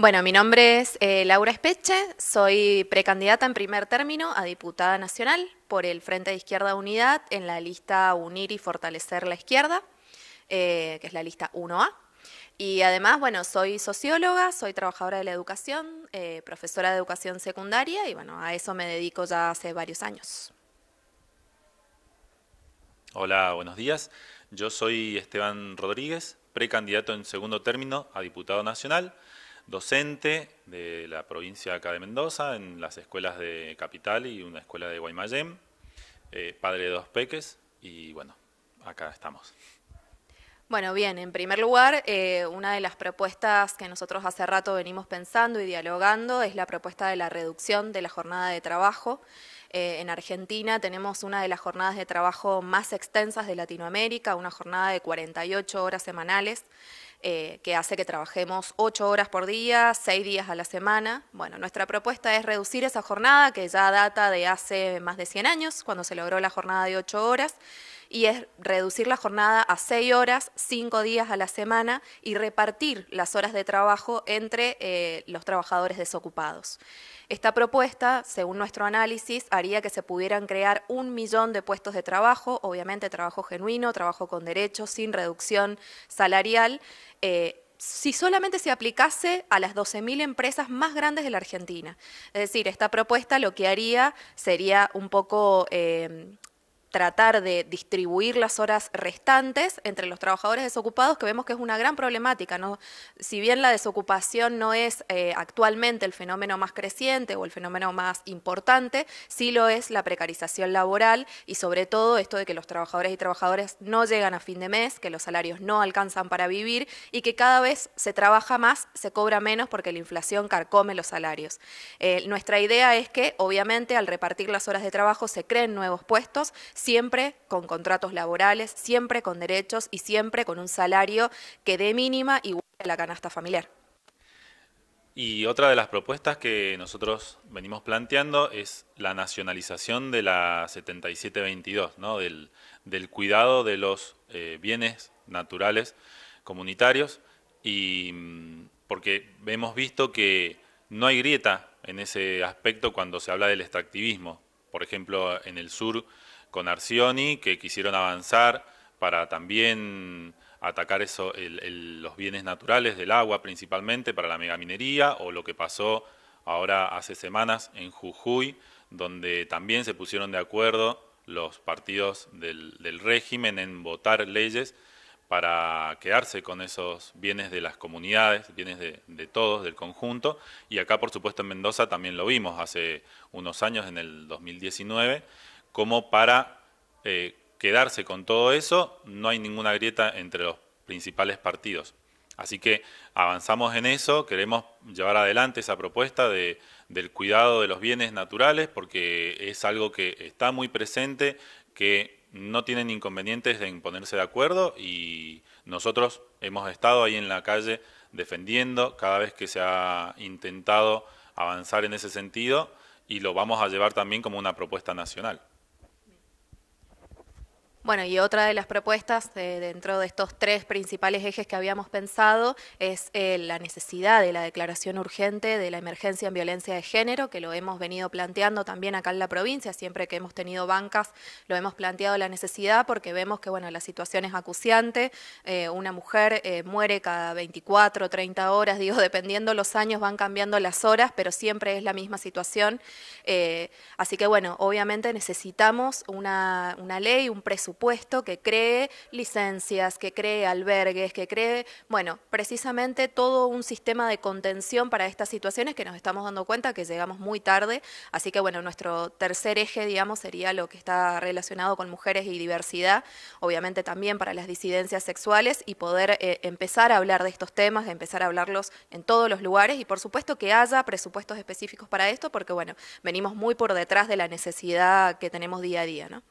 Bueno, mi nombre es eh, Laura Espeche, soy precandidata en primer término a diputada nacional por el Frente de Izquierda Unidad en la lista Unir y Fortalecer la Izquierda, eh, que es la lista 1A. Y además, bueno, soy socióloga, soy trabajadora de la educación, eh, profesora de educación secundaria y bueno, a eso me dedico ya hace varios años. Hola, buenos días. Yo soy Esteban Rodríguez, precandidato en segundo término a diputado nacional docente de la provincia acá de Mendoza, en las escuelas de Capital y una escuela de Guaymallén, eh, padre de dos peques, y bueno, acá estamos. Bueno, bien, en primer lugar, eh, una de las propuestas que nosotros hace rato venimos pensando y dialogando es la propuesta de la reducción de la jornada de trabajo. Eh, en Argentina tenemos una de las jornadas de trabajo más extensas de Latinoamérica, una jornada de 48 horas semanales. Eh, que hace que trabajemos ocho horas por día, seis días a la semana. Bueno, nuestra propuesta es reducir esa jornada que ya data de hace más de 100 años, cuando se logró la jornada de ocho horas, y es reducir la jornada a seis horas, cinco días a la semana y repartir las horas de trabajo entre eh, los trabajadores desocupados. Esta propuesta, según nuestro análisis, haría que se pudieran crear un millón de puestos de trabajo, obviamente trabajo genuino, trabajo con derechos, sin reducción salarial, eh, si solamente se aplicase a las 12.000 empresas más grandes de la Argentina. Es decir, esta propuesta lo que haría sería un poco eh, tratar de distribuir las horas restantes entre los trabajadores desocupados, que vemos que es una gran problemática. ¿no? Si bien la desocupación no es eh, actualmente el fenómeno más creciente o el fenómeno más importante, sí lo es la precarización laboral y sobre todo esto de que los trabajadores y trabajadoras no llegan a fin de mes, que los salarios no alcanzan para vivir y que cada vez se trabaja más, se cobra menos porque la inflación carcome los salarios. Eh, nuestra idea es que, obviamente, al repartir las horas de trabajo se creen nuevos puestos, siempre con contratos laborales, siempre con derechos y siempre con un salario que dé mínima igual a la canasta familiar. Y otra de las propuestas que nosotros venimos planteando es la nacionalización de la 7722, ¿no? del, cuidado de los eh, bienes naturales comunitarios, y mm, porque hemos visto que no hay grieta en ese aspecto cuando se habla del extractivismo. Por ejemplo, en el sur con Arcioni, que quisieron avanzar para también atacar eso, los bienes naturales del agua principalmente para la megaminería o lo que pasó ahora hace semanas en Jujuy, donde también se pusieron de acuerdo los partidos del, régimen en votar leyes para quedarse con esos bienes de las comunidades, bienes de, de, todos, del conjunto. Y acá, por supuesto, en Mendoza también lo vimos hace unos años, en el 2019, como para eh, quedarse con todo eso, no hay ninguna grieta entre los principales partidos. Así que avanzamos en eso, queremos llevar adelante esa propuesta del cuidado de los bienes naturales, porque es algo que está muy presente, que no tienen inconvenientes en ponerse de acuerdo y nosotros hemos estado ahí en la calle defendiendo cada vez que se ha intentado avanzar en ese sentido y lo vamos a llevar también como una propuesta nacional. Bueno, y otra de las propuestas dentro de estos tres principales ejes que habíamos pensado es eh, la necesidad de la declaración urgente de la emergencia en violencia de género, que lo hemos venido planteando también acá en la provincia, siempre que hemos tenido bancas lo hemos planteado la necesidad porque vemos que bueno, la situación es acuciante, eh, una mujer eh, muere cada 24, 30 horas, digo, dependiendo los años van cambiando las horas, pero siempre es la misma situación. así que bueno, obviamente necesitamos una ley, un presupuesto, que cree licencias, que cree albergues, que cree, bueno, precisamente todo un sistema de contención para estas situaciones que nos estamos dando cuenta que llegamos muy tarde. Así que bueno, nuestro tercer eje, digamos, sería lo que está relacionado con mujeres y diversidad, obviamente también para las disidencias sexuales y poder eh, empezar a hablar de estos temas, empezar a hablarlos en todos los lugares y por supuesto que haya presupuestos específicos para esto, porque bueno, venimos muy por detrás de la necesidad que tenemos día a día, ¿no?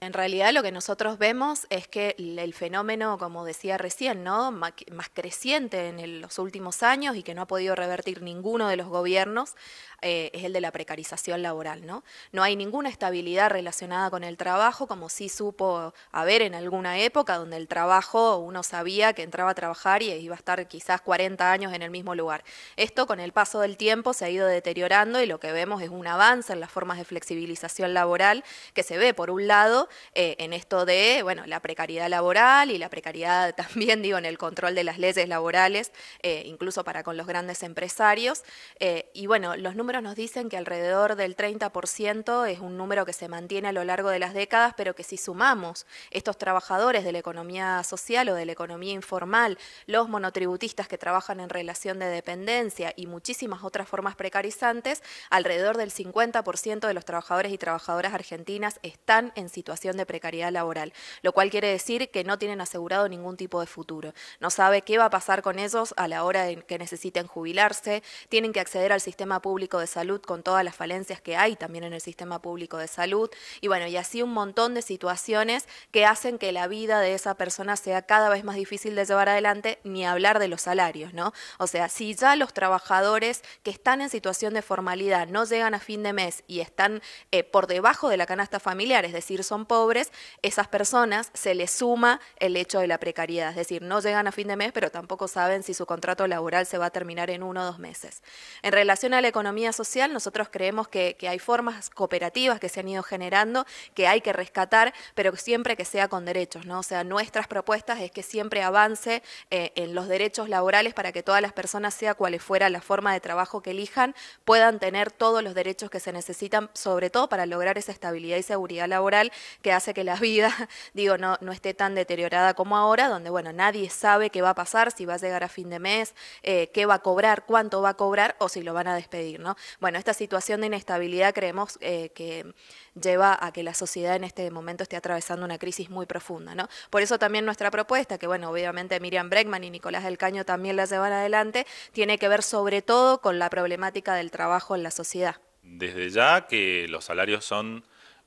En realidad lo que nosotros vemos es que el fenómeno, como decía recién, ¿no? más creciente en los últimos años y que no ha podido revertir ninguno de los gobiernos eh, es el de la precarización laboral. ¿no? no hay ninguna estabilidad relacionada con el trabajo, como sí supo haber en alguna época, donde el trabajo uno sabía que entraba a trabajar y iba a estar quizás 40 años en el mismo lugar. Esto con el paso del tiempo se ha ido deteriorando y lo que vemos es un avance en las formas de flexibilización laboral que se ve por un lado eh, en esto de, bueno, la precariedad laboral y la precariedad también, digo, en el control de las leyes laborales, eh, incluso para con los grandes empresarios. Eh, y bueno, los números nos dicen que alrededor del 30% es un número que se mantiene a lo largo de las décadas, pero que si sumamos estos trabajadores de la economía social o de la economía informal, los monotributistas que trabajan en relación de dependencia y muchísimas otras formas precarizantes, alrededor del 50% de los trabajadores y trabajadoras argentinas están en situación de precariedad laboral, lo cual quiere decir que no tienen asegurado ningún tipo de futuro. No sabe qué va a pasar con ellos a la hora en que necesiten jubilarse, tienen que acceder al sistema público de salud con todas las falencias que hay también en el sistema público de salud, y bueno, y así un montón de situaciones que hacen que la vida de esa persona sea cada vez más difícil de llevar adelante, ni hablar de los salarios, ¿no? O sea, si ya los trabajadores que están en situación de formalidad no llegan a fin de mes y están eh, por debajo de la canasta familiar, es decir, son pobres, esas personas se les suma el hecho de la precariedad, es decir, no llegan a fin de mes, pero tampoco saben si su contrato laboral se va a terminar en uno o dos meses. En relación a la economía social, nosotros creemos que, hay formas cooperativas que se han ido generando, que hay que rescatar, pero siempre que sea con derechos, ¿no? O sea, nuestras propuestas es que siempre avance eh, en los derechos laborales para que todas las personas, sea cual fuera la forma de trabajo que elijan, puedan tener todos los derechos que se necesitan, sobre todo para lograr esa estabilidad y seguridad laboral que hace que la vida, digo, no, no esté tan deteriorada como ahora, donde, bueno, nadie sabe qué va a pasar, si va a llegar a fin de mes, eh, qué va a cobrar, cuánto va a cobrar o si lo van a despedir, ¿no? Bueno, esta situación de inestabilidad creemos eh, que lleva a que la sociedad en este momento esté atravesando una crisis muy profunda, ¿no? Por eso también nuestra propuesta, que bueno, obviamente Miriam Bregman y Nicolás del Caño también la llevan adelante, tiene que ver sobre todo con la problemática del trabajo en la sociedad. Desde ya que los salarios son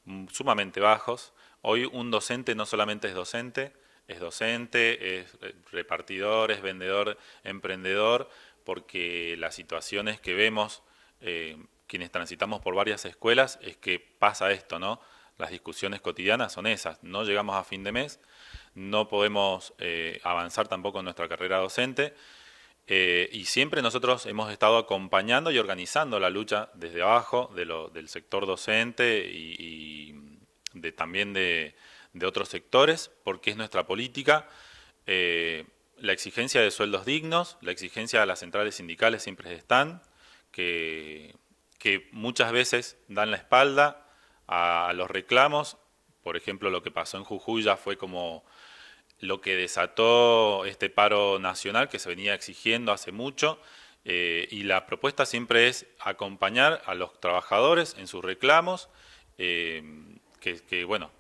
Mm, sumamente bajos. Hoy un docente no solamente es docente, es docente, es eh, repartidor, es vendedor, emprendedor, porque las situaciones que vemos eh, quienes transitamos por varias escuelas es que pasa esto, ¿no? Las discusiones cotidianas son esas, no llegamos a fin de mes, no podemos eh, avanzar tampoco en nuestra carrera docente eh, y siempre nosotros hemos estado acompañando y organizando la lucha desde abajo, del sector docente y, de, también de, otros sectores, porque es nuestra política. Eh, la exigencia de sueldos dignos, la exigencia de las centrales sindicales siempre están, que, que muchas veces dan la espalda a, a los reclamos. Por ejemplo, lo que pasó en Jujuy ya fue como lo que desató este paro nacional que se venía exigiendo hace mucho. Eh, y la propuesta siempre es acompañar a los trabajadores en sus reclamos, eh, que, bueno,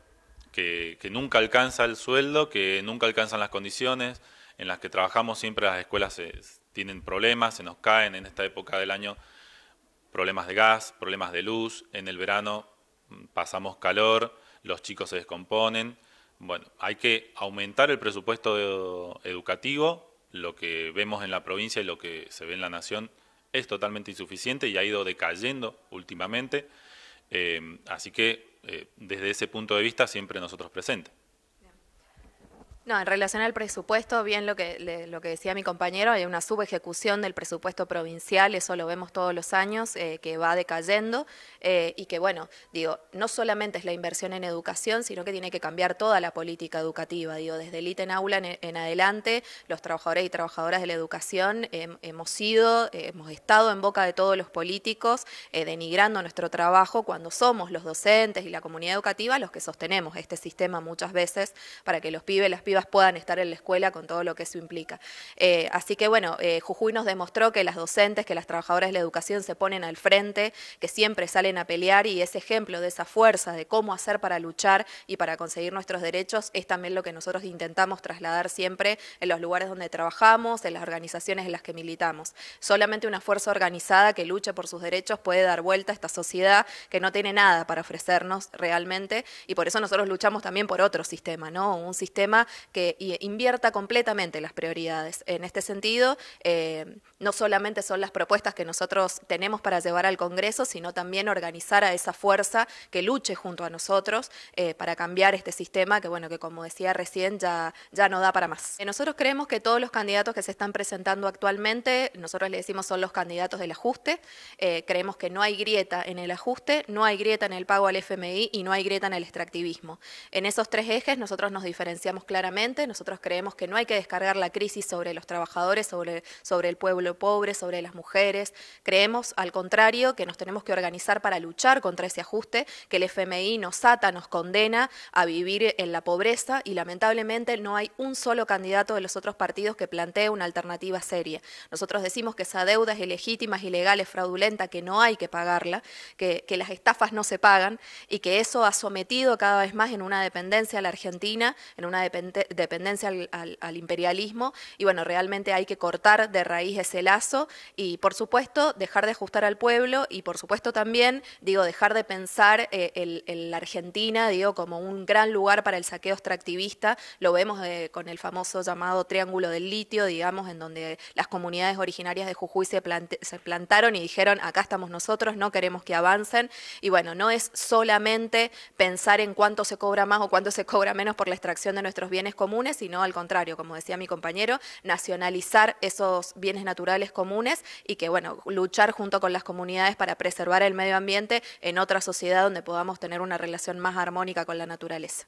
que, nunca alcanza el sueldo, que nunca alcanzan las condiciones en las que trabajamos. Siempre las escuelas tienen problemas, se nos caen en esta época del año problemas de gas, problemas de luz. En el verano mm, pasamos calor, los chicos se descomponen. Bueno, hay que aumentar el presupuesto educativo. Lo que vemos en la provincia y lo que se ve en la nación es totalmente insuficiente y ha ido decayendo últimamente. Eh, así que eh, desde ese punto de vista siempre nosotros presentes. No, en relación al presupuesto, bien lo que, lo que decía mi compañero, hay una subejecución del presupuesto provincial, eso lo vemos todos los años, eh, que va decayendo eh, y que, bueno, digo, no solamente es la inversión en educación, sino que tiene que cambiar toda la política educativa, digo, desde el en aula en, adelante, los trabajadores y trabajadoras de la educación hemos sido, hemos estado en boca de todos los políticos eh, denigrando nuestro trabajo cuando somos los docentes y la comunidad educativa los que sostenemos este sistema muchas veces para que los pibes, las pibes puedan estar en la escuela con todo lo que eso implica. Eh, así que bueno, eh, Jujuy nos demostró que las docentes, que las trabajadoras de la educación se ponen al frente, que siempre salen a pelear y ese ejemplo de esa fuerza, de cómo hacer para luchar y para conseguir nuestros derechos, es también lo que nosotros intentamos trasladar siempre en los lugares donde trabajamos, en las organizaciones en las que militamos. Solamente una fuerza organizada que luche por sus derechos puede dar vuelta a esta sociedad que no tiene nada para ofrecernos realmente y por eso nosotros luchamos también por otro sistema, ¿no? Un sistema que invierta completamente las prioridades. En este sentido, eh, no solamente son las propuestas que nosotros tenemos para llevar al Congreso, sino también organizar a esa fuerza que luche junto a nosotros eh, para cambiar este sistema que, bueno, que como decía recién, ya, ya no da para más. Eh, nosotros creemos que todos los candidatos que se están presentando actualmente, nosotros le decimos son los candidatos del ajuste, eh, creemos que no hay grieta en el ajuste, no hay grieta en el pago al FMI y no hay grieta en el extractivismo. En esos tres ejes nosotros nos diferenciamos claramente, nosotros creemos que no hay que descargar la crisis sobre los trabajadores, sobre el pueblo lo pobre, sobre las mujeres. Creemos, al contrario, que nos tenemos que organizar para luchar contra ese ajuste, que el FMI nos ata, nos condena a vivir en la pobreza y lamentablemente no hay un solo candidato de los otros partidos que plantee una alternativa seria. Nosotros decimos que esa deuda es ilegítima, ilegal, es fraudulenta, que no hay que pagarla, que, las estafas no se pagan y que eso ha sometido cada vez más en una dependencia a la Argentina, en una dependencia al imperialismo y bueno, realmente hay que cortar de raíz ese lazo y por supuesto dejar de ajustar al pueblo y por supuesto también, digo, dejar de pensar en eh, la Argentina, digo, como un gran lugar para el saqueo extractivista, lo vemos eh, con el famoso llamado Triángulo del Litio, digamos, en donde las comunidades originarias de Jujuy se, se plantaron y dijeron, acá estamos nosotros, no queremos que avancen y bueno, no es solamente pensar en cuánto se cobra más o cuánto se cobra menos por la extracción de nuestros bienes comunes, sino al contrario, como decía mi compañero, nacionalizar esos bienes naturales comunes y que, bueno, luchar junto con las comunidades para preservar el medio ambiente en otra sociedad donde podamos tener una relación más armónica con la naturaleza.